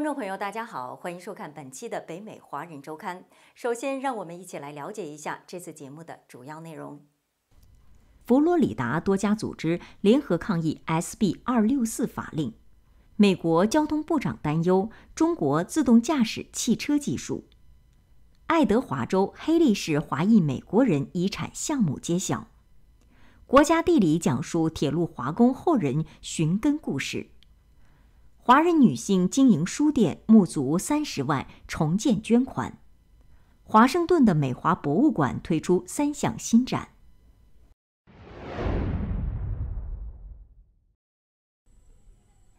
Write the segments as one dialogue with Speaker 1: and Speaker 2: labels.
Speaker 1: 观众朋友，大家好，欢迎收看本期的《北美华人周刊》。首先，让我们一起来了解一下这次节目的主要内容：佛罗里达多家组织联合抗议 SB 二六四法令；美国交通部长担忧中国自动驾驶汽车技术；爱德华州黑利市华裔美国人遗产项目揭晓；《国家地理》讲述铁路华工后人寻根故事。华人女性经营书店募足三十万重建捐款。华盛顿的美华博物馆推出三项新展。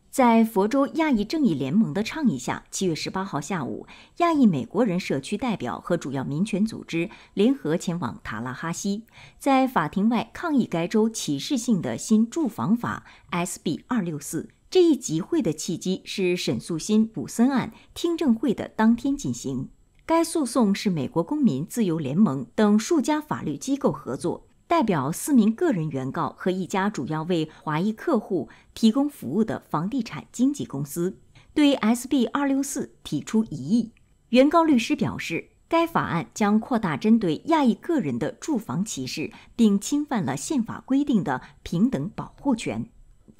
Speaker 1: 在佛州亚裔正义联盟的倡议下，七月十八号下午，亚裔美国人社区代表和主要民权组织联合前往塔拉哈西，在法庭外抗议该州歧视性的新住房法 （SB 二六四）。这一集会的契机是沈素新卜森案听证会的当天进行。该诉讼是美国公民自由联盟等数家法律机构合作，代表四名个人原告和一家主要为华裔客户提供服务的房地产经纪公司，对 SB 二六四提出异议。原告律师表示，该法案将扩大针对亚裔个人的住房歧视，并侵犯了宪法规定的平等保护权。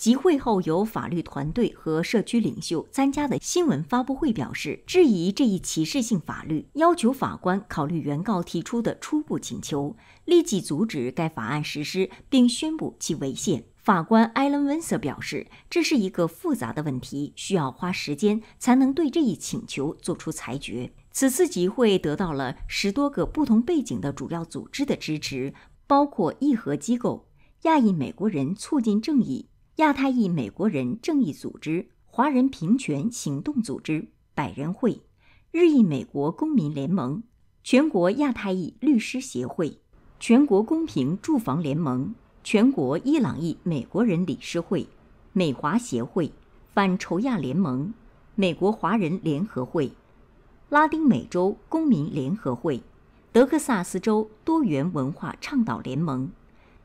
Speaker 1: 集会后，由法律团队和社区领袖参加的新闻发布会表示，质疑这一歧视性法律，要求法官考虑原告提出的初步请求，立即阻止该法案实施，并宣布其违宪。法官艾伦·温瑟表示，这是一个复杂的问题，需要花时间才能对这一请求作出裁决。此次集会得到了十多个不同背景的主要组织的支持，包括议和机构、亚裔美国人促进正义。亚太裔美国人正义组织、华人平权行动组织、百人会、日裔美国公民联盟、全国亚太裔律师协会、全国公平住房联盟、全国伊朗裔美国人理事会、美华协会、反仇亚联盟、美国华人联合会、拉丁美洲公民联合会、德克萨斯州多元文化倡导联盟、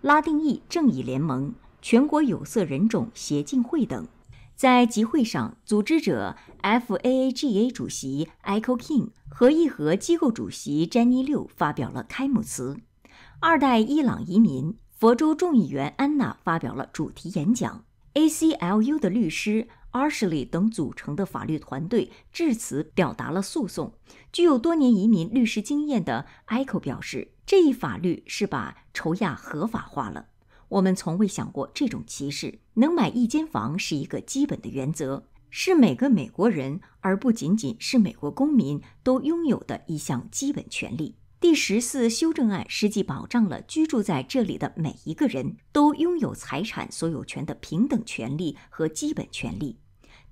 Speaker 1: 拉丁裔正义联盟。全国有色人种协进会等在集会上，组织者 F A A G A 主席 i k o King 和议和机构主席詹妮六发表了开幕词。二代伊朗移民佛州众议员安娜发表了主题演讲。A C L U 的律师 Ashley 等组成的法律团队致辞表达了诉讼。具有多年移民律师经验的 e i k o 表示，这一法律是把仇亚合法化了。我们从未想过这种歧视。能买一间房是一个基本的原则，是每个美国人，而不仅仅是美国公民，都拥有的一项基本权利。第十四修正案实际保障了居住在这里的每一个人都拥有财产所有权的平等权利和基本权利。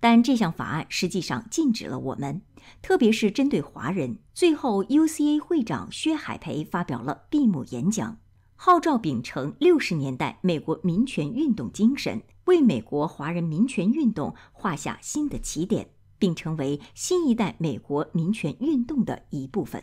Speaker 1: 但这项法案实际上禁止了我们，特别是针对华人。最后，UCA 会长薛海培发表了闭幕演讲。号召秉承六十年代美国民权运动精神，为美国华人民权运动画下新的起点，并成为新一代美国民权运动的一部分。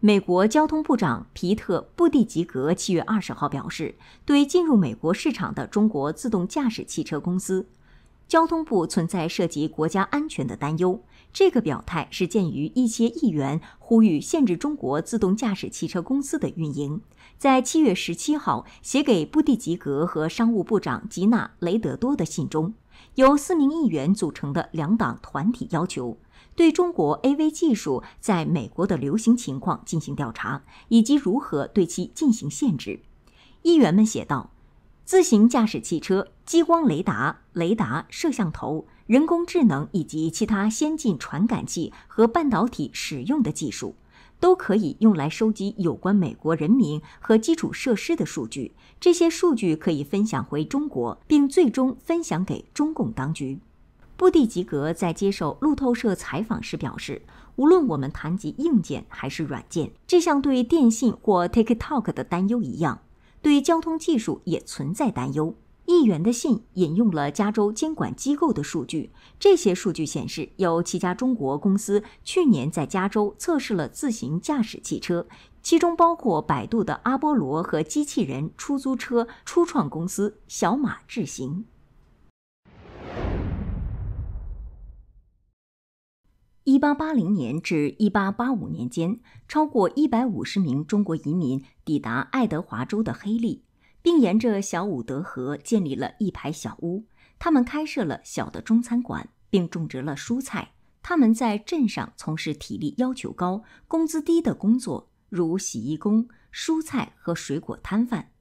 Speaker 1: 美国交通部长皮特·布蒂吉格七月二十号表示，对进入美国市场的中国自动驾驶汽车公司。交通部存在涉及国家安全的担忧，这个表态是鉴于一些议员呼吁限制中国自动驾驶汽车公司的运营。在七月十七号写给布蒂吉格和商务部长吉娜·雷德多的信中，由四名议员组成的两党团体要求对中国 AV 技术在美国的流行情况进行调查，以及如何对其进行限制。议员们写道。自行驾驶汽车、激光雷达、雷达、摄像头、人工智能以及其他先进传感器和半导体使用的技术，都可以用来收集有关美国人民和基础设施的数据。这些数据可以分享回中国，并最终分享给中共当局。布蒂吉格在接受路透社采访时表示：“无论我们谈及硬件还是软件，这项对电信或 TikTok 的担忧一样。”对交通技术也存在担忧。议员的信引用了加州监管机构的数据，这些数据显示有七家中国公司去年在加州测试了自行驾驶汽车，其中包括百度的阿波罗和机器人出租车初创公司小马智行。一八八零年至一八八五年间，超过一百五十名中国移民抵达爱德华州的黑利，并沿着小伍德河建立了一排小屋。他们开设了小的中餐馆，并种植了蔬菜。他们在镇上从事体力要求高、工资低的工作，如洗衣工、蔬菜和水果摊贩。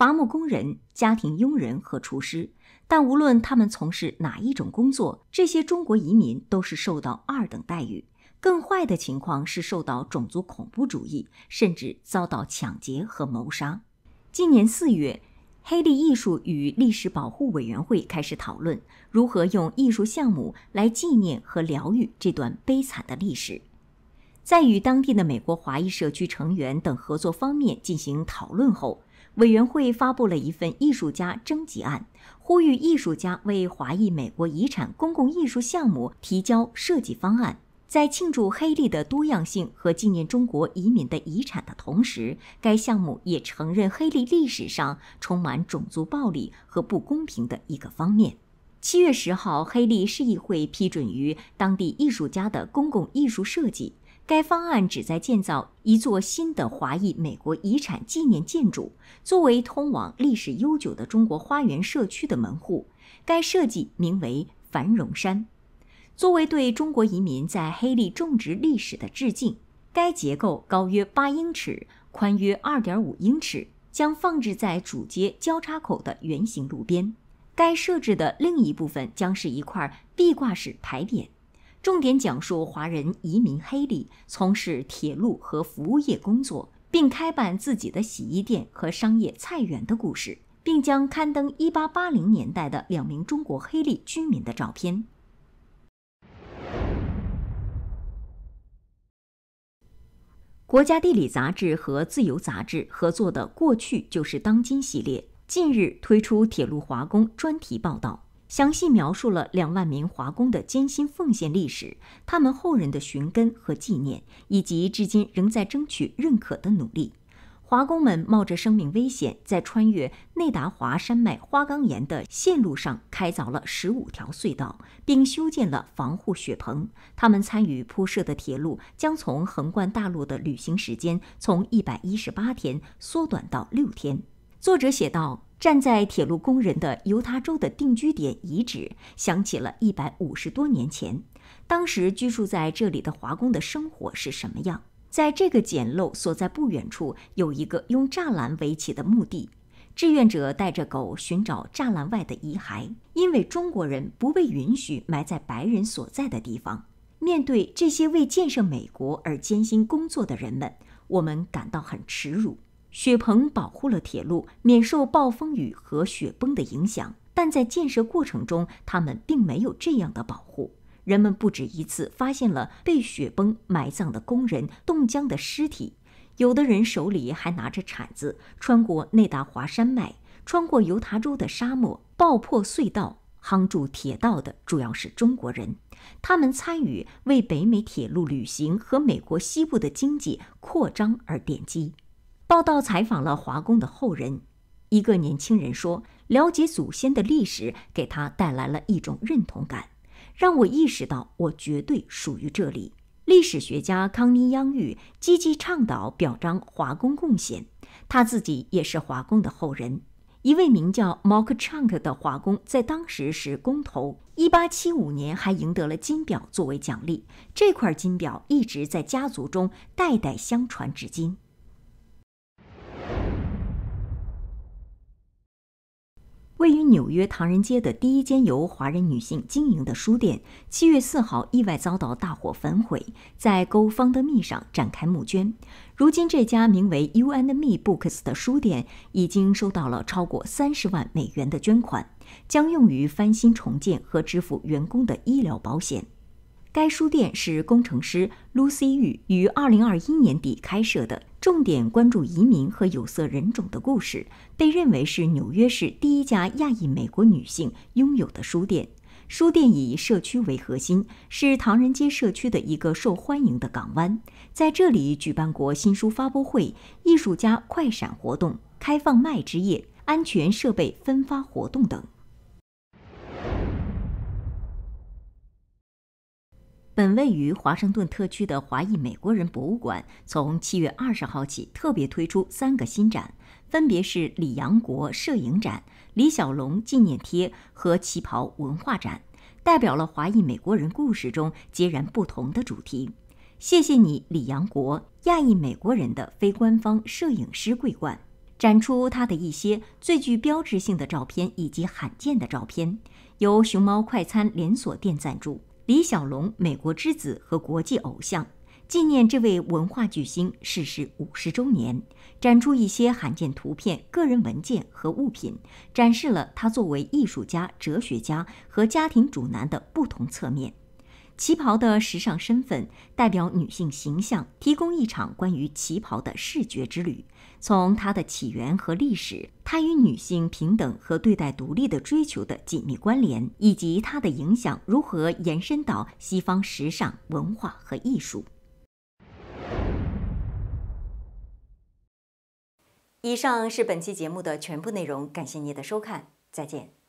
Speaker 1: 伐木工人、家庭佣人和厨师，但无论他们从事哪一种工作，这些中国移民都是受到二等待遇。更坏的情况是受到种族恐怖主义，甚至遭到抢劫和谋杀。今年四月，黑利艺术与历史保护委员会开始讨论如何用艺术项目来纪念和疗愈这段悲惨的历史。在与当地的美国华裔社区成员等合作方面进行讨论后。委员会发布了一份艺术家征集案，呼吁艺术家为华裔美国遗产公共艺术项目提交设计方案。在庆祝黑利的多样性和纪念中国移民的遗产的同时，该项目也承认黑利历史上充满种族暴力和不公平的一个方面。七月十号，黑利市议会批准于当地艺术家的公共艺术设计。该方案旨在建造一座新的华裔美国遗产纪念建筑，作为通往历史悠久的中国花园社区的门户。该设计名为繁荣山，作为对中国移民在黑利种植历史的致敬。该结构高约八英尺，宽约二点五英尺，将放置在主街交叉口的圆形路边。该设置的另一部分将是一块壁挂式牌匾。重点讲述华人移民黑利从事铁路和服务业工作，并开办自己的洗衣店和商业菜园的故事，并将刊登1880年代的两名中国黑利居民的照片。国家地理杂志和《自由杂志》合作的“过去就是当今”系列近日推出铁路华工专题报道。详细描述了两万名华工的艰辛奉献历史，他们后人的寻根和纪念，以及至今仍在争取认可的努力。华工们冒着生命危险，在穿越内达华山脉花岗岩的线路上开凿了十五条隧道，并修建了防护雪棚。他们参与铺设的铁路将从横贯大陆的旅行时间从一百一十八天缩短到六天。作者写道。站在铁路工人的犹他州的定居点遗址，想起了一百五十多年前，当时居住在这里的华工的生活是什么样。在这个简陋所在不远处，有一个用栅栏围起的墓地。志愿者带着狗寻找栅栏外的遗骸，因为中国人不被允许埋在白人所在的地方。面对这些为建设美国而艰辛工作的人们，我们感到很耻辱。雪棚保护了铁路免受暴风雨和雪崩的影响，但在建设过程中，他们并没有这样的保护。人们不止一次发现了被雪崩埋葬的工人冻僵的尸体，有的人手里还拿着铲子。穿过内达华山脉，穿过犹他州的沙漠，爆破隧道、夯筑铁道的主要是中国人，他们参与为北美铁路旅行和美国西部的经济扩张而奠基。报道采访了华工的后人，一个年轻人说：“了解祖先的历史，给他带来了一种认同感，让我意识到我绝对属于这里。”历史学家康尼央玉积极倡导表彰华工贡献，他自己也是华工的后人。一位名叫 Mack Chunk 的华工在当时是工头，1875年还赢得了金表作为奖励，这块金表一直在家族中代代相传至今。位于纽约唐人街的第一间由华人女性经营的书店，七月四号意外遭到大火焚毁，在 GoFundMe 上展开募捐。如今，这家名为 U and Me Books 的书店已经收到了超过三十万美元的捐款，将用于翻新重建和支付员工的医疗保险。该书店是工程师 Lucy Yu 于二零二一年底开设的。重点关注移民和有色人种的故事，被认为是纽约市第一家亚裔美国女性拥有的书店。书店以社区为核心，是唐人街社区的一个受欢迎的港湾。在这里举办过新书发布会、艺术家快闪活动、开放麦之夜、安全设备分发活动等。本位于华盛顿特区的华裔美国人博物馆，从七月二十号起特别推出三个新展，分别是李阳国摄影展、李小龙纪念贴和旗袍文化展，代表了华裔美国人故事中截然不同的主题。谢谢你，李阳国，亚裔美国人的非官方摄影师桂冠，展出他的一些最具标志性的照片以及罕见的照片，由熊猫快餐连锁店赞助。李小龙，美国之子和国际偶像，纪念这位文化巨星逝世五十周年，展出一些罕见图片、个人文件和物品，展示了他作为艺术家、哲学家和家庭主男的不同侧面。旗袍的时尚身份代表女性形象，提供一场关于旗袍的视觉之旅，从它的起源和历史，它与女性平等和对待独立的追求的紧密关联，以及它的影响如何延伸到西方时尚文化和艺术。以上是本期节目的全部内容，感谢您的收看，再见。